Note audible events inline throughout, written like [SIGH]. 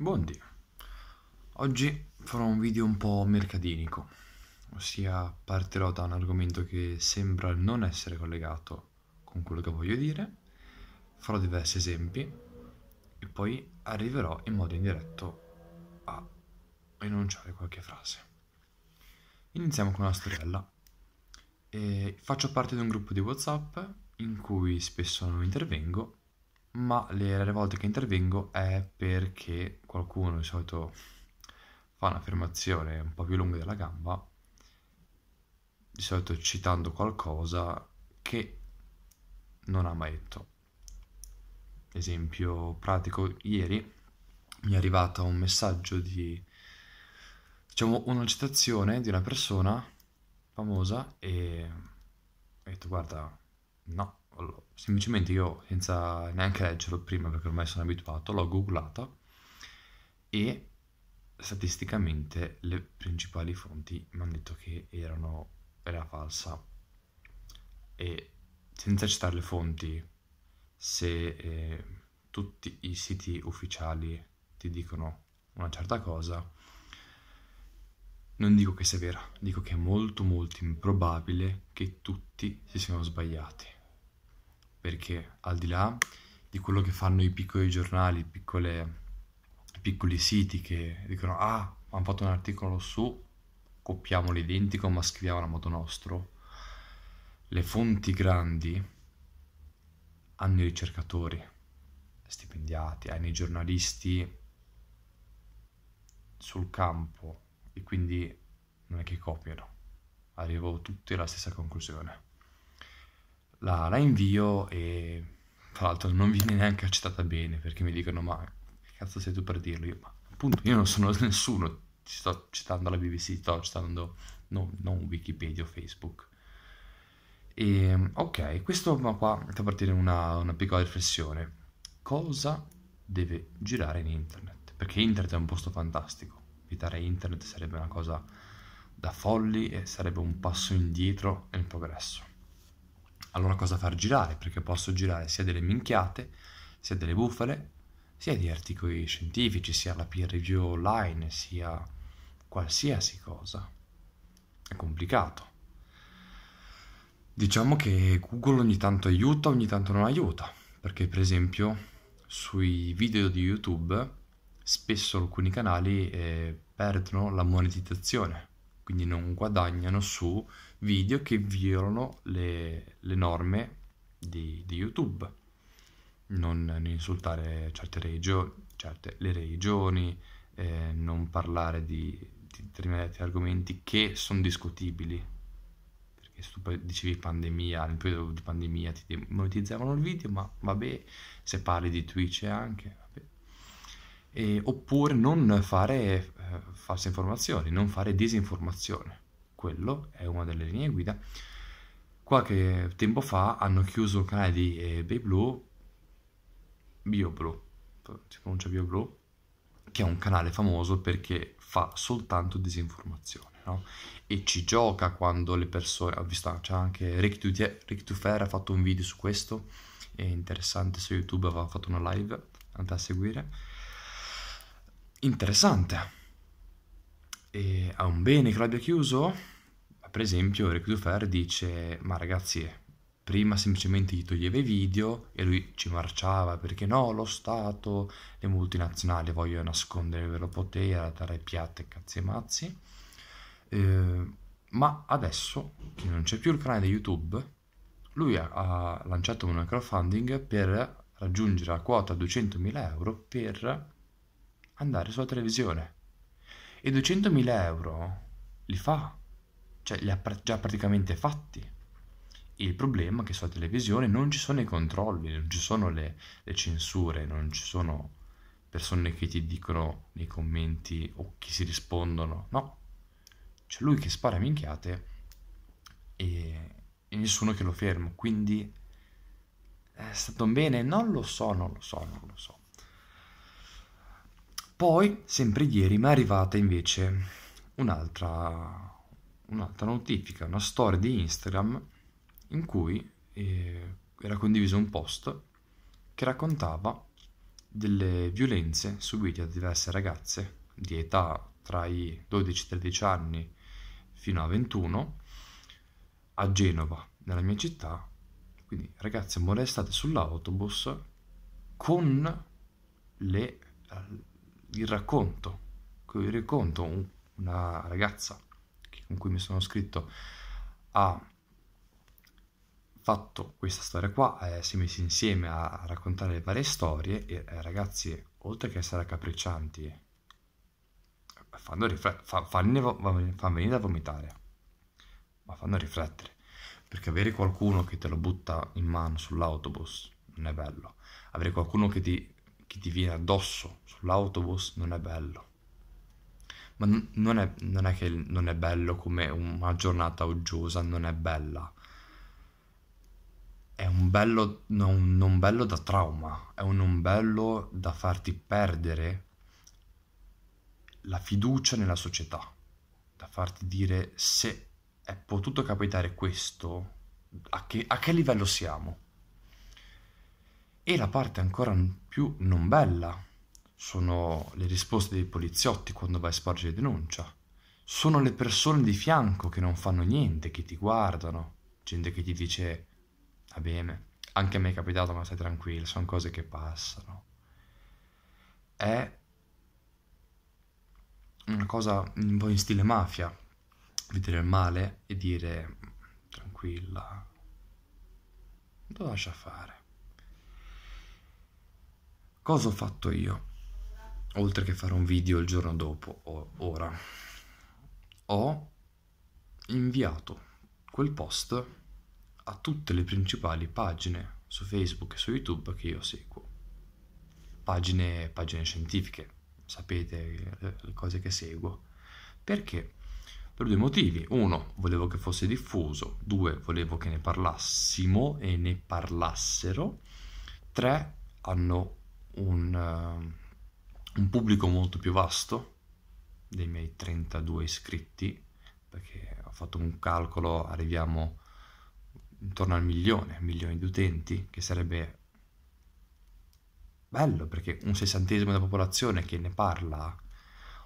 Buondì, Oggi farò un video un po' mercadinico, ossia partirò da un argomento che sembra non essere collegato con quello che voglio dire, farò diversi esempi e poi arriverò in modo indiretto a enunciare qualche frase. Iniziamo con una storiella. E faccio parte di un gruppo di WhatsApp in cui spesso non intervengo ma le rare volte che intervengo è perché qualcuno di solito fa un'affermazione un po' più lunga della gamba, di solito citando qualcosa che non ha mai detto. Esempio pratico, ieri mi è arrivato un messaggio di, diciamo, una citazione di una persona famosa e ho detto guarda, no, allora, semplicemente io senza neanche leggerlo prima perché ormai sono abituato, l'ho googlata e statisticamente le principali fonti mi hanno detto che erano, era falsa e senza citare le fonti se eh, tutti i siti ufficiali ti dicono una certa cosa non dico che sia vera, dico che è molto molto improbabile che tutti si siano sbagliati perché al di là di quello che fanno i piccoli giornali, piccole, piccoli siti che dicono ah, hanno fatto un articolo su, copiamo l'identico ma scriviamo a modo nostro, le fonti grandi hanno i ricercatori stipendiati, hanno i giornalisti sul campo e quindi non è che copiano, arrivo tutti alla stessa conclusione la, la invio e tra l'altro non viene neanche accettata bene perché mi dicono ma che cazzo sei tu per dirlo? Io, ma appunto io non sono [LAUGHS] nessuno, ci sto citando la BBC, sto citando no, non Wikipedia o Facebook. E, ehm, ok, questo ma qua fa partire una, una piccola riflessione. Cosa deve girare in internet? Perché internet è un posto fantastico. Evitare internet sarebbe una cosa da folli e sarebbe un passo indietro nel progresso allora cosa far girare? Perché posso girare sia delle minchiate, sia delle bufale, sia di articoli scientifici, sia la peer review online, sia qualsiasi cosa. È complicato. Diciamo che Google ogni tanto aiuta, ogni tanto non aiuta, perché per esempio sui video di YouTube spesso alcuni canali eh, perdono la monetizzazione quindi non guadagnano su video che violano le, le norme di, di, YouTube. Non, non insultare certe, regio, certe le regioni, eh, non parlare di, di, determinati argomenti che sono discutibili. Perché se tu dicevi pandemia, nel periodo di pandemia ti monetizzavano il video, ma vabbè, se parli di Twitch anche, e, oppure non fare eh, false informazioni, non fare disinformazione. Quello è una delle linee guida. Qualche tempo fa hanno chiuso il canale di eh, BioBlue, BioBlue, si pronuncia BioBlue, che è un canale famoso perché fa soltanto disinformazione. No? E ci gioca quando le persone, ho visto c'è anche Rick, Dutier, Rick ha fatto un video su questo, è interessante su YouTube, aveva fatto una live, andate a seguire interessante. E a un bene che l'abbia Chiuso, per esempio, Rick Dufer dice: Ma ragazzi, prima semplicemente gli toglieva i video e lui ci marciava perché no, lo Stato, le multinazionali vogliono nascondere il vero potere, dare piatte, cazzi e mazzi. Eh, ma adesso che non c'è più il canale di YouTube, lui ha, ha lanciato un crowdfunding per raggiungere la quota 200.000 euro per andare sulla televisione. E 200.000 euro li fa, cioè li ha già praticamente fatti. Il problema è che sulla televisione non ci sono i controlli, non ci sono le, le censure, non ci sono persone che ti dicono nei commenti o che si rispondono, no. C'è lui che spara minchiate e, e nessuno che lo ferma, quindi è stato un bene? Non lo so, non lo so, non lo so. Poi, sempre ieri, mi è arrivata invece un'altra, un'altra notifica, una storia di Instagram in cui eh, era condiviso un post che raccontava delle violenze subite da diverse ragazze di età tra i 12-13 anni fino a 21 a Genova, nella mia città. Quindi ragazze molestate sull'autobus con le il racconto, il racconto una ragazza con cui mi sono scritto ha fatto questa storia qua, eh, si è messi insieme a raccontare le varie storie e eh, ragazzi, oltre che essere accapriccianti, fanno, riflettere, fa- fanno, fanno venire da vomitare, ma fanno riflettere, perché avere qualcuno che te lo butta in mano sull'autobus non è bello, avere qualcuno che ti chi ti viene addosso sull'autobus non è bello. Ma non è, non è che non è bello come una giornata uggiosa, non è bella. È un bello, non, non bello da trauma, è un non bello da farti perdere la fiducia nella società, da farti dire se è potuto capitare questo, a che, a che livello siamo? E la parte ancora più non bella sono le risposte dei poliziotti quando vai a spargere denuncia. Sono le persone di fianco che non fanno niente, che ti guardano, gente che ti dice va bene, anche a me è capitato ma stai tranquillo, sono cose che passano. È una cosa un po' in stile mafia, vedere il male e dire tranquilla, lo lascia fare. Cosa ho fatto io? Oltre che fare un video il giorno dopo o ora. Ho inviato quel post a tutte le principali pagine su Facebook e su YouTube che io seguo. Pagine, pagine scientifiche, sapete le cose che seguo. Perché? Per due motivi. Uno, volevo che fosse diffuso. Due, volevo che ne parlassimo e ne parlassero. Tre, hanno un, uh, un pubblico molto più vasto dei miei 32 iscritti, perché ho fatto un calcolo, arriviamo intorno al milione, milioni di utenti, che sarebbe bello perché un sessantesimo della popolazione che ne parla,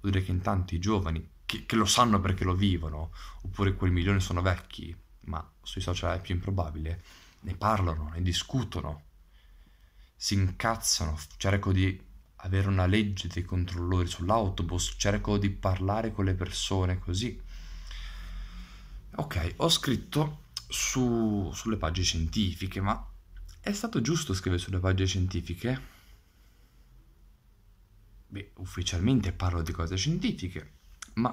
vuol dire che intanto i giovani che, che, lo sanno perché lo vivono, oppure quel milione sono vecchi, ma sui social è più improbabile, ne parlano, ne discutono si incazzano, cioè cerco di avere una legge dei controllori sull'autobus, cerco di parlare con le persone così. Ok, ho scritto su, sulle pagine scientifiche, ma è stato giusto scrivere sulle pagine scientifiche? Beh, ufficialmente parlo di cose scientifiche, ma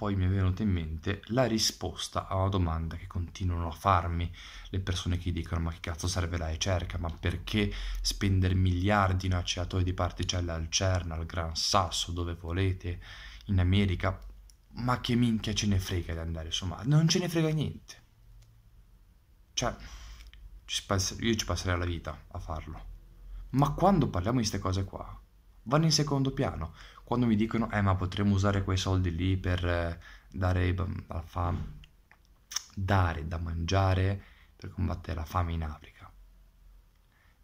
poi mi è venuta in mente la risposta a una domanda che continuano a farmi le persone che dicono ma che cazzo serve la ricerca, ma perché spendere miliardi in acciatori di particelle cioè, al CERN, al Gran Sasso, dove volete, in America, ma che minchia ce ne frega di andare su Marte, non ce ne frega niente. Cioè, io ci passerei la vita a farlo. Ma quando parliamo di queste cose qua, vanno in secondo piano quando mi dicono, eh ma potremmo usare quei soldi lì per eh, dare, dare da mangiare per combattere la fame in Africa.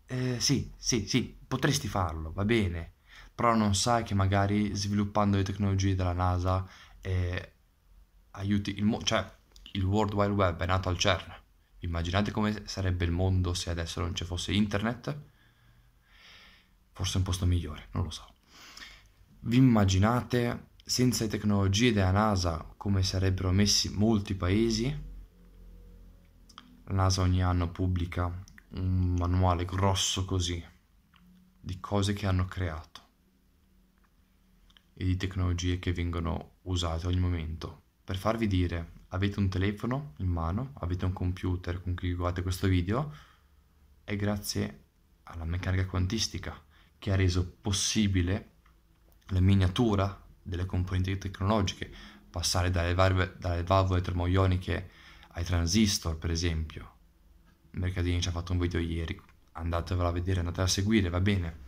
Eh, sì, sì, sì, potresti farlo, va bene, però non sai che magari sviluppando le tecnologie della NASA eh, aiuti il mondo, cioè il World Wide Web è nato al CERN. Immaginate come sarebbe il mondo se adesso non ci fosse internet? Forse un posto migliore, non lo so. Vi immaginate senza le tecnologie della NASA come sarebbero messi molti paesi? La NASA ogni anno pubblica un manuale grosso così di cose che hanno creato e di tecnologie che vengono usate ogni momento. Per farvi dire, avete un telefono in mano, avete un computer con cui guardate questo video, è grazie alla meccanica quantistica che ha reso possibile la miniatura delle componenti tecnologiche, passare dalle, valve, dalle valvole termoioniche ai transistor, per esempio. Mercadini ci ha fatto un video ieri, andatevelo a vedere, andate a seguire, va bene.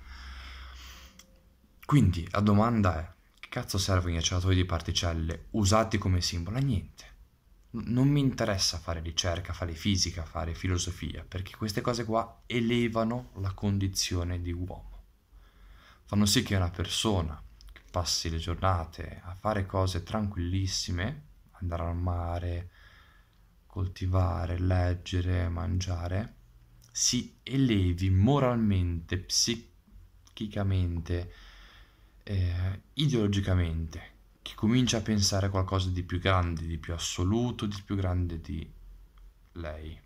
Quindi la domanda è, che cazzo servono gli acceleratori di particelle usati come simbolo? A niente. Non mi interessa fare ricerca, fare fisica, fare filosofia, perché queste cose qua elevano la condizione di uomo. Fanno sì che una persona passi le giornate a fare cose tranquillissime, andare al mare, coltivare, leggere, mangiare, si elevi moralmente, psichicamente, eh, ideologicamente, che comincia a pensare a qualcosa di più grande, di più assoluto, di più grande di lei.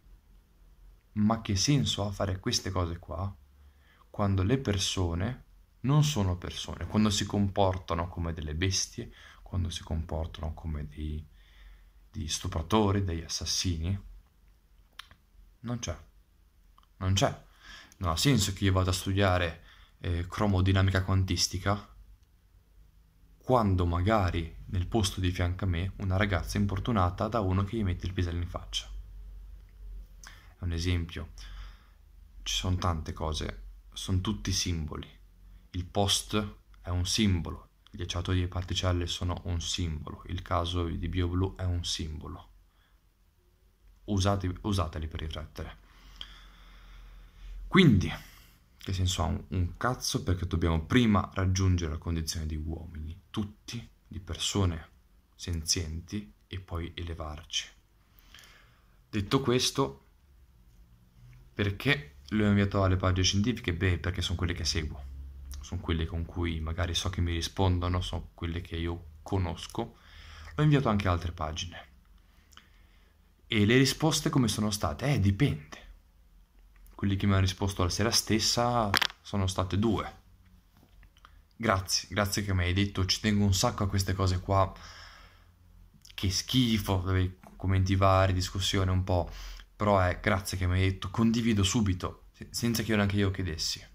Ma che senso ha fare queste cose qua quando le persone non sono persone, quando si comportano come delle bestie, quando si comportano come dei, dei stupratori, degli assassini, non c'è, non c'è. Non ha senso che io vada a studiare eh, cromodinamica quantistica quando magari nel posto di fianco a me una ragazza è importunata da uno che gli mette il pisello in faccia. È un esempio. Ci sono tante cose, sono tutti simboli il post è un simbolo, gli acciatori di particelle sono un simbolo, il caso di BioBlue è un simbolo. Usate, usateli per riflettere. Quindi, che senso ha un, un cazzo? Perché dobbiamo prima raggiungere la condizione di uomini, tutti, di persone senzienti, e poi elevarci. Detto questo, perché le ho inviato alle pagine scientifiche? Beh, perché sono quelle che seguo sono quelle con cui magari so che mi rispondono, sono quelle che io conosco, l'ho inviato anche a altre pagine. E le risposte come sono state? Eh, dipende. Quelli che mi hanno risposto la sera stessa sono state due. Grazie, grazie che mi hai detto, ci tengo un sacco a queste cose qua. Che schifo, commenti vari, discussione un po'. Però è eh, grazie che mi hai detto, condivido subito, senza che io neanche io chiedessi.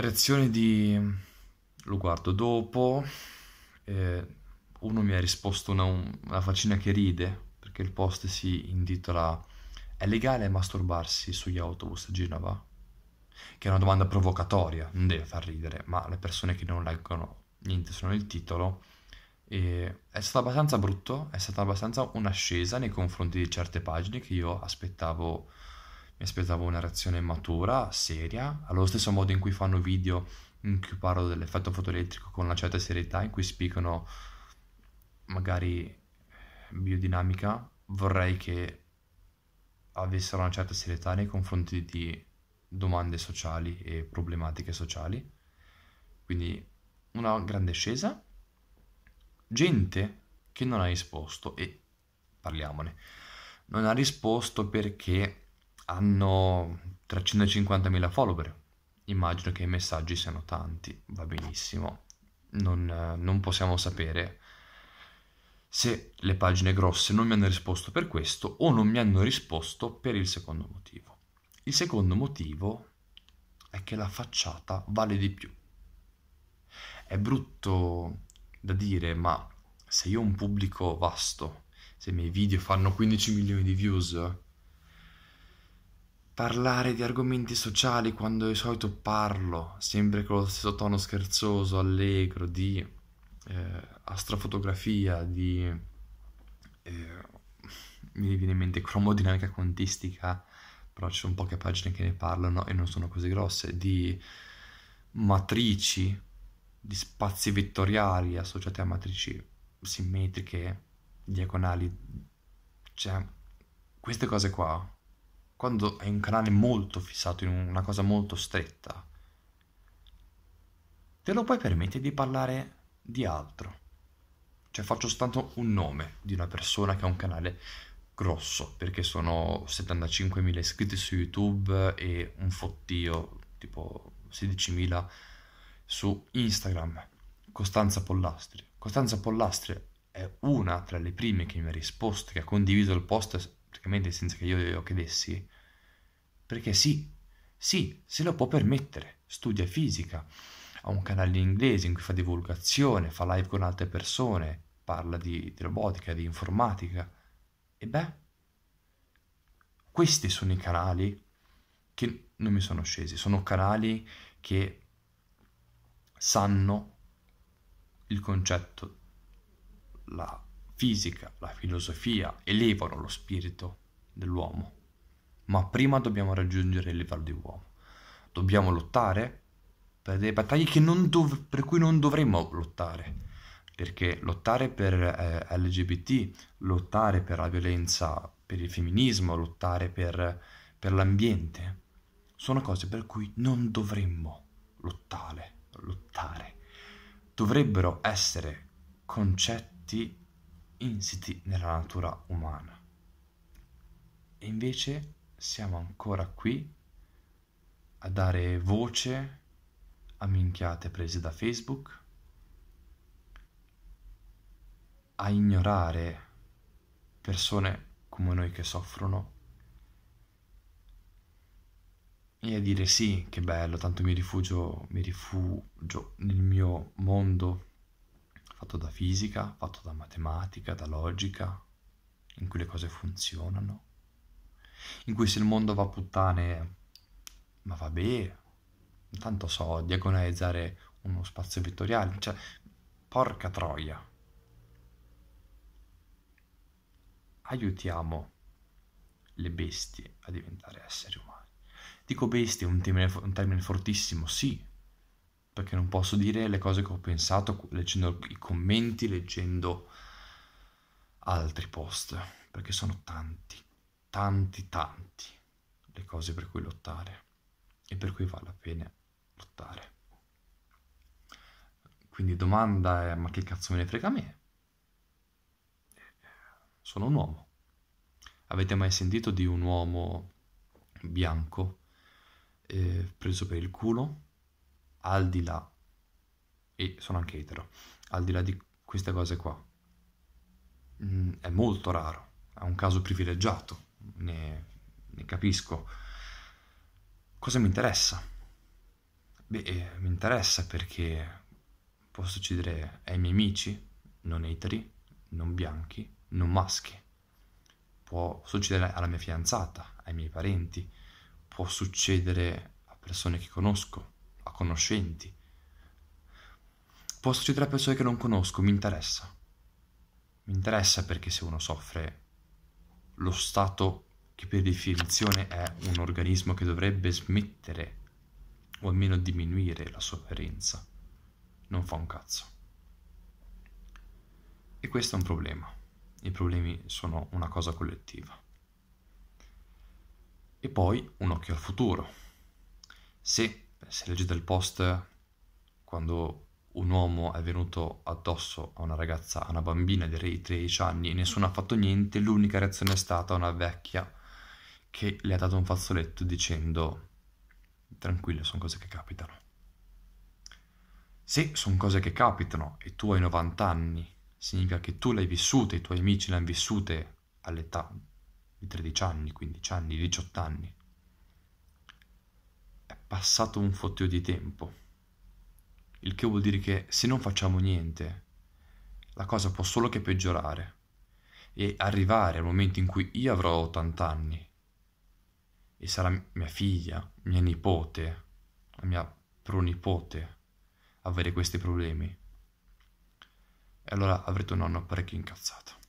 reazione di lo guardo dopo eh, uno mi ha risposto una, una faccina che ride perché il post si intitola è legale masturbarsi sugli autobus a Genova? che è una domanda provocatoria, non deve far ridere, ma le persone che non leggono niente sono il titolo, e è stato abbastanza brutto, è stata abbastanza un'ascesa nei confronti di certe pagine che io aspettavo mi aspettavo una reazione matura, seria, allo stesso modo in cui fanno video in cui parlo dell'effetto fotoelettrico con una certa serietà, in cui spiegano magari eh, biodinamica, vorrei che avessero una certa serietà nei confronti di domande sociali e problematiche sociali. Quindi una grande scesa, gente che non ha risposto e parliamone. Non ha risposto perché hanno 350.000 follower. Immagino che i messaggi siano tanti, va benissimo. Non, non, possiamo sapere se le pagine grosse non mi hanno risposto per questo o non mi hanno risposto per il secondo motivo. Il secondo motivo è che la facciata vale di più. È brutto da dire, ma se io ho un pubblico vasto, se i miei video fanno 15 milioni di views, parlare di argomenti sociali quando di solito parlo, sempre con lo stesso tono scherzoso, allegro, di eh, astrofotografia, di... Eh, mi viene in mente cromodinamica quantistica, però ci sono poche pagine che ne parlano e non sono così grosse, di matrici, di spazi vettoriali associati a matrici simmetriche, diagonali, cioè queste cose qua quando hai un canale molto fissato in una cosa molto stretta, te lo puoi permettere di parlare di altro. Cioè faccio soltanto un nome di una persona che ha un canale grosso, perché sono 75.000 iscritti su YouTube e un fottio, tipo 16.000 su Instagram. Costanza Pollastri. Costanza Pollastri è una tra le prime che mi ha risposto, che ha condiviso il post praticamente senza che io glielo chiedessi, perché sì, sì, se lo può permettere, studia fisica, ha un canale in inglese in cui fa divulgazione, fa live con altre persone, parla di, di robotica, di informatica. E beh, questi sono i canali che non mi sono scesi, sono canali che sanno il concetto, la fisica, la filosofia elevano lo spirito dell'uomo, ma prima dobbiamo raggiungere il livello di uomo. Dobbiamo lottare per delle battaglie dov- per cui non dovremmo lottare, perché lottare per eh, LGBT, lottare per la violenza, per il femminismo, lottare per, per l'ambiente, sono cose per cui non dovremmo lottare, lottare. Dovrebbero essere concetti insiti nella natura umana. E invece siamo ancora qui a dare voce a minchiate prese da Facebook, a ignorare persone come noi che soffrono e a dire sì, che bello, tanto mi rifugio, mi rifugio nel mio mondo fatto da fisica, fatto da matematica, da logica, in cui le cose funzionano, in cui se il mondo va a puttane, ma va vabbè, tanto so diagonalizzare uno spazio vettoriale, cioè, porca troia. Aiutiamo le bestie a diventare esseri umani. Dico bestie, un termine, un termine fortissimo, sì, perché non posso dire le cose che ho pensato leggendo i commenti, leggendo altri post, perché sono tanti, tanti, tanti le cose per cui lottare e per cui vale la pena lottare. Quindi domanda è ma che cazzo me ne frega a me? Sono un uomo. Avete mai sentito di un uomo bianco eh, preso per il culo? al di là, e sono anche etero, al di là di queste cose qua, mh, mm, è molto raro, è un caso privilegiato, ne, ne capisco. Cosa mi interessa? Beh, eh, mi interessa perché può succedere ai miei amici, non eteri, non bianchi, non maschi. Può succedere alla mia fidanzata, ai miei parenti, può succedere a persone che conosco, a conoscenti. Può succedere a persone che non conosco, mi interessa. Mi interessa perché se uno soffre, lo stato che per definizione è un organismo che dovrebbe smettere o almeno diminuire la sofferenza, non fa un cazzo. E questo è un problema. I problemi sono una cosa collettiva. E poi un occhio al futuro. Se se leggete il post, quando un uomo è venuto addosso a una ragazza, a una bambina di 13 anni, e nessuno ha fatto niente, l'unica reazione è stata una vecchia che le ha dato un fazzoletto dicendo tranquillo, sono cose che capitano. Se sono cose che capitano e tu hai 90 anni, significa che tu l'hai vissuta, vissute, i tuoi amici l'hanno hanno vissute all'età di 13 anni, 15 anni, 18 anni, passato un fottio di tempo. Il che vuol dire che se non facciamo niente, la cosa può solo che peggiorare e arrivare al momento in cui io avrò 80 anni e sarà mia figlia, mia nipote, la mia pronipote avere questi problemi. E allora avrete un nonno parecchio incazzato.